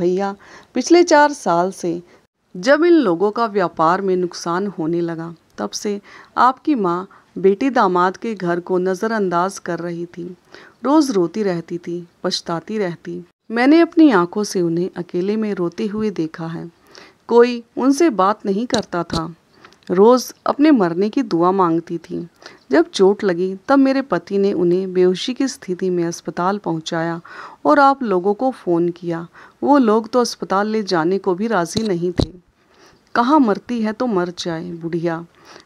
भैया पिछले चार साल से जब इन लोगों का व्यापार में नुकसान होने लगा तब से आपकी माँ बेटी दामाद के घर को नज़रअंदाज कर रही थी रोज़ रोती रहती थी पछताती रहती मैंने अपनी आंखों से उन्हें अकेले में रोते हुए देखा है कोई उनसे बात नहीं करता था रोज़ अपने मरने की दुआ मांगती थी जब चोट लगी तब मेरे पति ने उन्हें बेहोशी की स्थिति में अस्पताल पहुंचाया और आप लोगों को फ़ोन किया वो लोग तो अस्पताल ले जाने को भी राज़ी नहीं थे कहाँ मरती है तो मर जाए बुढ़िया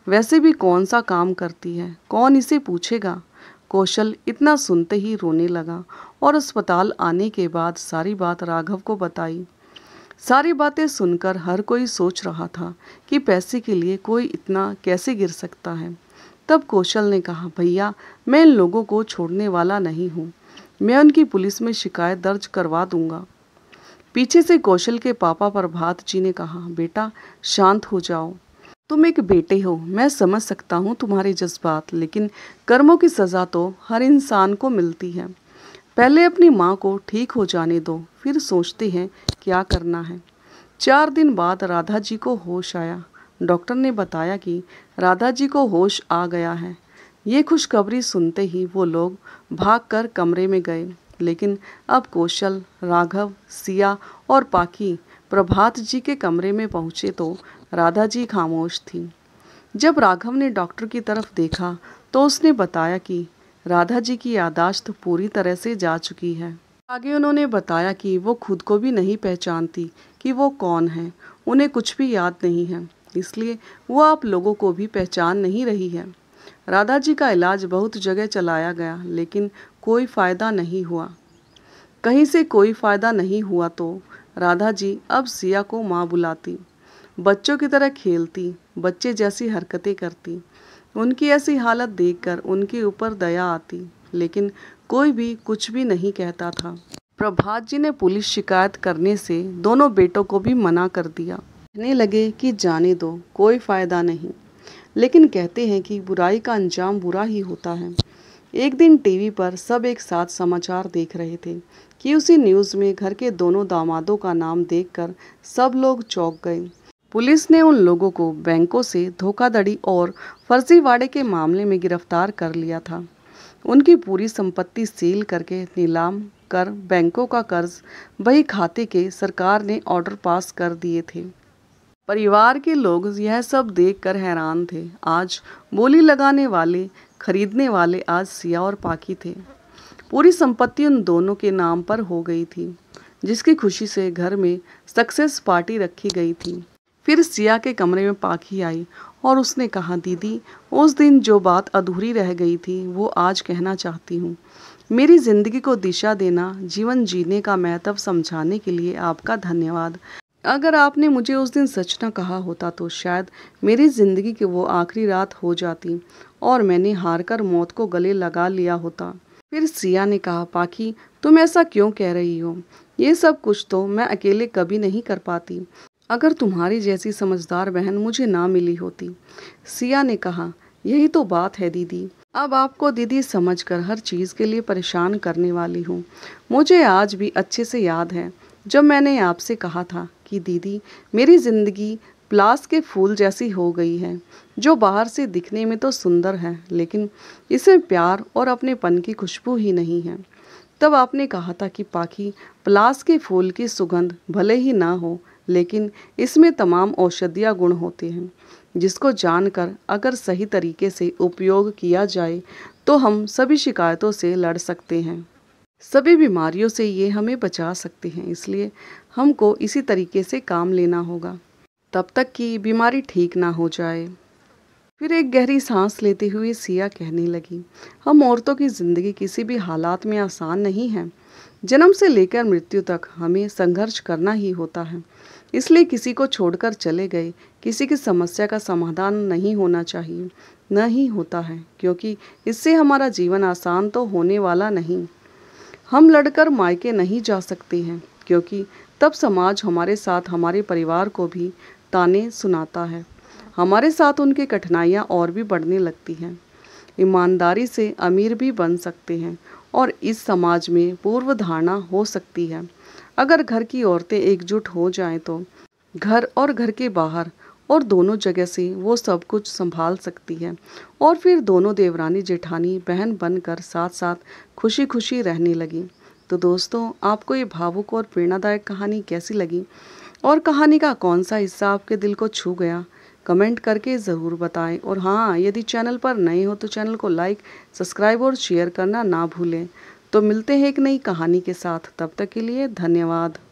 वैसे भी कौन सा काम करती है कौन इसे पूछेगा कौशल इतना सुनते ही रोने लगा और अस्पताल आने के बाद सारी बात राघव को बताई सारी बातें सुनकर हर कोई सोच रहा था कि पैसे के लिए कोई इतना कैसे गिर सकता है तब कौशल ने कहा भैया मैं इन लोगों को छोड़ने वाला नहीं हूँ मैं उनकी पुलिस में शिकायत दर्ज करवा दूंगा पीछे से कौशल के पापा प्रभात जी ने कहा बेटा शांत हो जाओ तुम एक बेटे हो मैं समझ सकता हूँ तुम्हारे जज्बात लेकिन कर्मों की सज़ा तो हर इंसान को मिलती है पहले अपनी माँ को ठीक हो जाने दो फिर सोचते हैं क्या करना है चार दिन बाद राधा जी को होश आया डॉक्टर ने बताया कि राधा जी को होश आ गया है ये खुशखबरी सुनते ही वो लोग भागकर कमरे में गए लेकिन अब कौशल राघव सिया और पाकी प्रभात जी के कमरे में पहुँचे तो राधा जी खामोश थी जब राघव ने डॉक्टर की तरफ देखा तो उसने बताया कि राधा जी की यादाश्त पूरी तरह से जा चुकी है आगे उन्होंने बताया कि वो खुद को भी नहीं पहचानती कि वो कौन है उन्हें कुछ भी याद नहीं है इसलिए वो आप लोगों को भी पहचान नहीं रही है राधा जी का इलाज बहुत जगह चलाया गया लेकिन कोई फ़ायदा नहीं हुआ कहीं से कोई फ़ायदा नहीं हुआ तो राधा जी अब सिया को माँ बुलाती बच्चों की तरह खेलती बच्चे जैसी हरकतें करती उनकी ऐसी हालत देखकर उनके ऊपर दया आती लेकिन कोई भी कुछ भी नहीं कहता था प्रभात जी ने पुलिस शिकायत करने से दोनों बेटों को भी मना कर दिया कहने लगे कि जाने दो कोई फ़ायदा नहीं लेकिन कहते हैं कि बुराई का अंजाम बुरा ही होता है एक दिन टीवी पर सब एक साथ समाचार देख रहे थे कि उसी न्यूज़ में घर के दोनों दामादों का नाम देखकर सब लोग चौंक गए पुलिस ने उन लोगों को बैंकों से धोखाधड़ी और फर्जीवाड़े के मामले में गिरफ्तार कर लिया था उनकी पूरी संपत्ति सील करके नीलाम कर बैंकों का कर्ज वही खाते के सरकार ने ऑर्डर पास कर दिए थे परिवार के लोग यह सब देखकर हैरान थे आज बोली लगाने वाले खरीदने वाले आज सिया और पाकी थे पूरी संपत्ति उन दोनों के नाम पर हो गई थी जिसकी खुशी से घर में सक्सेस पार्टी रखी गई थी फिर सिया के कमरे में पाखी आई और उसने कहा दीदी उस दिन जो बात अधूरी रह गई थी वो आज कहना चाहती हूँ मेरी ज़िंदगी को दिशा देना जीवन जीने का महत्व समझाने के लिए आपका धन्यवाद अगर आपने मुझे उस दिन सच ना कहा होता तो शायद मेरी ज़िंदगी की वो आखिरी रात हो जाती और मैंने हार कर मौत को गले लगा लिया होता फिर सिया ने कहा पाखी तुम ऐसा क्यों कह रही हो ये सब कुछ तो मैं अकेले कभी नहीं कर पाती अगर तुम्हारी जैसी समझदार बहन मुझे ना मिली होती सिया ने कहा यही तो बात है दीदी अब आपको दीदी समझकर हर चीज़ के लिए परेशान करने वाली हूँ मुझे आज भी अच्छे से याद है जब मैंने आपसे कहा था कि दीदी मेरी ज़िंदगी प्लास के फूल जैसी हो गई है जो बाहर से दिखने में तो सुंदर है लेकिन इसमें प्यार और अपनेपन की खुशबू ही नहीं है तब आपने कहा था कि पाखी प्लास के फूल की सुगंध भले ही ना हो लेकिन इसमें तमाम औषधिया गुण होते हैं जिसको जानकर अगर सही तरीके से उपयोग किया जाए तो हम सभी शिकायतों से लड़ सकते हैं सभी बीमारियों से ये हमें बचा सकते हैं इसलिए हमको इसी तरीके से काम लेना होगा तब तक कि बीमारी ठीक ना हो जाए फिर एक गहरी सांस लेते हुए सिया कहने लगी हम औरतों की ज़िंदगी किसी भी हालात में आसान नहीं है जन्म से लेकर मृत्यु तक हमें संघर्ष करना ही होता है इसलिए किसी को छोड़कर चले गए किसी की समस्या का समाधान नहीं होना चाहिए न ही होता है क्योंकि इससे हमारा जीवन आसान तो होने वाला नहीं हम लड़कर मायके नहीं जा सकते हैं क्योंकि तब समाज हमारे साथ हमारे परिवार को भी ताने सुनाता है हमारे साथ उनकी कठिनाइयाँ और भी बढ़ने लगती हैं ईमानदारी से अमीर भी बन सकते हैं और इस समाज में पूर्व धारणा हो सकती है अगर घर की औरतें एकजुट हो जाएं तो घर और घर के बाहर और दोनों जगह से वो सब कुछ संभाल सकती है और फिर दोनों देवरानी जेठानी बहन बनकर साथ साथ खुशी खुशी रहने लगी तो दोस्तों आपको ये भावुक और प्रेरणादायक कहानी कैसी लगी और कहानी का कौन सा हिस्सा आपके दिल को छू गया कमेंट करके ज़रूर बताएं और हाँ यदि चैनल पर नए हो तो चैनल को लाइक सब्सक्राइब और शेयर करना ना भूलें तो मिलते हैं एक नई कहानी के साथ तब तक के लिए धन्यवाद